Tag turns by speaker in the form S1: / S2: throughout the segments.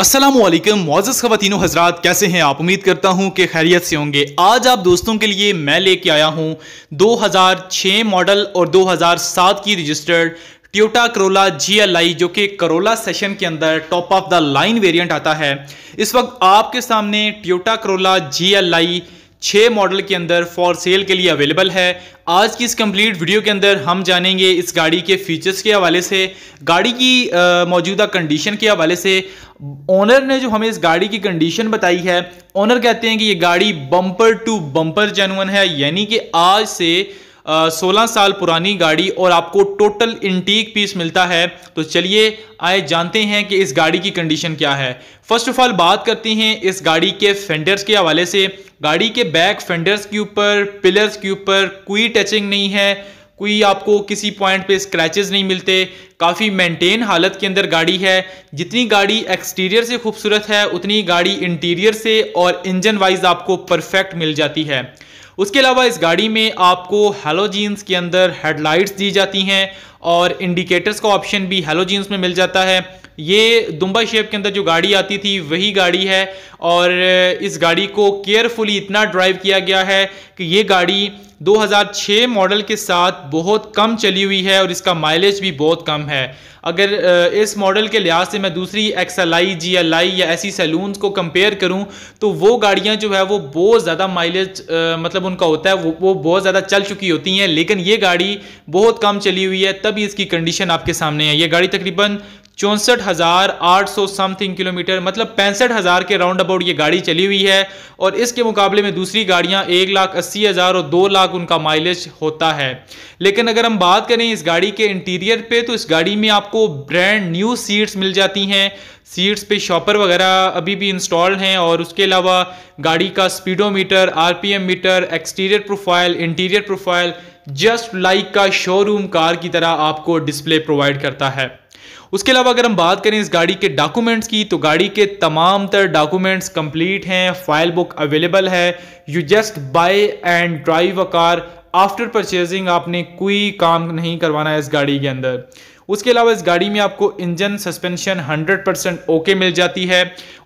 S1: Aslam Moses ख़वान हजरात कैसे हैं आप उम्मीद करता हूं कि खैरियत से होंगे आज आप दोस्तों के लिए मैं लेके आया हूं 2006 मॉडल और 2007 की रजिस्टर्ड ट्योटा करोला जी जो कि करोला सेशन के अंदर top of the line variant आता है इस वक्त आपके सामने ट्योटा करोला जी छः मॉडल के अंदर फॉर सेल के लिए अवेलेबल है आज की इस कंप्लीट वीडियो के अंदर हम जानेंगे इस गाड़ी के फीचर्स के हवाले से गाड़ी की मौजूदा कंडीशन के हवाले से ओनर ने जो हमें इस गाड़ी की कंडीशन बताई है ओनर कहते हैं कि ये गाड़ी बम्पर टू बम्पर जेनुअन है यानी कि आज से सोलह साल पुरानी गाड़ी और आपको टोटल इंटीक पीस मिलता है तो चलिए आए जानते हैं कि इस गाड़ी की कंडीशन क्या है फर्स्ट ऑफ ऑल बात करते हैं इस गाड़ी के फेंडर्स के हवाले से गाड़ी के बैक फेंडर्स के ऊपर पिलर्स के ऊपर कोई टचिंग नहीं है कोई आपको किसी पॉइंट पे स्क्रैचेस नहीं मिलते काफ़ी मेंटेन हालत के अंदर गाड़ी है जितनी गाड़ी एक्सटीरियर से खूबसूरत है उतनी गाड़ी इंटीरियर से और इंजन वाइज आपको परफेक्ट मिल जाती है उसके अलावा इस गाड़ी में आपको हेलोजीन्स के अंदर हेडलाइट्स दी जाती हैं और इंडिकेटर्स का ऑप्शन भी हेलोजीन्स में मिल जाता है ये दुम्बा शेप के अंदर जो गाड़ी आती थी वही गाड़ी है और इस गाड़ी को केयरफुली इतना ड्राइव किया गया है कि ये गाड़ी 2006 मॉडल के साथ बहुत कम चली हुई है और इसका माइलेज भी बहुत कम है अगर इस मॉडल के लिहाज से मैं दूसरी X L I G L I या ऐसी सैलून को कंपेयर करूं तो वो गाड़ियां जो है वो बहुत ज़्यादा माइलेज मतलब उनका होता है वो वो बहुत ज़्यादा चल चुकी होती हैं लेकिन ये गाड़ी बहुत कम चली हुई है तभी इसकी कंडीशन आपके सामने है ये गाड़ी तकरीबन चौंसठ हज़ार आठ सौ समथिंग किलोमीटर मतलब पैंसठ हज़ार के राउंड अबाउट ये गाड़ी चली हुई है और इसके मुकाबले में दूसरी गाड़ियाँ एक लाख अस्सी हज़ार और दो लाख उनका माइलेज होता है लेकिन अगर हम बात करें इस गाड़ी के इंटीरियर पे तो इस गाड़ी में आपको ब्रांड न्यू सीट्स मिल जाती हैं सीट्स पे शॉपर वगैरह अभी भी इंस्टॉल हैं और उसके अलावा गाड़ी का speedometer R meter exterior profile interior profile just like का शोरूम कार की तरह आपको डिस्प्ले प्रोवाइड करता है उसके अलावा अगर हम बात करें इस गाड़ी के डॉक्यूमेंट्स की तो गाड़ी के तमाम तर डॉक्यूमेंट्स कंप्लीट हैं फाइल बुक अवेलेबल है you just buy and drive a car after purchasing आपने कोई काम नहीं करवाना है इस गाड़ी के अंदर उसके अलावा इस गाड़ी में आपको इंजन सस्पेंशन 100 परसेंट ओके मिल जाती है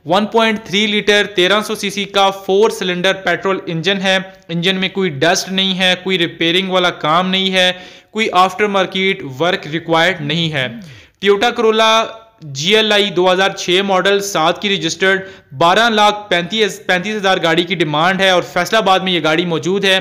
S1: 1.3 लीटर 1300 सीसी का फोर सिलेंडर पेट्रोल इंजन है इंजन में कोई डस्ट नहीं है कोई रिपेयरिंग वाला काम नहीं है कोई आफ्टर मार्केट वर्क रिक्वायर्ड नहीं है Toyota Corolla G L I दो हज़ार छः मॉडल सात की रजिस्टर्ड बारह लाख पैंतीस पैंतीस हज़ार गाड़ी की डिमांड है और फैसलाबाद में ये गाड़ी मौजूद है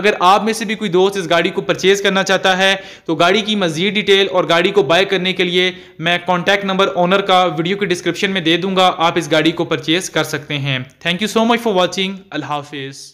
S1: अगर आप में से भी कोई दोस्त इस गाड़ी को परचेज़ करना चाहता है तो गाड़ी की मज़ीद डिटेल और गाड़ी को बाय करने के लिए मैं कॉन्टैक्ट नंबर ओनर का वीडियो के डिस्क्रिप्शन में दे दूंगा आप इस गाड़ी को परचेज़ कर सकते हैं thank you so much for watching अल्लाह हाफिज़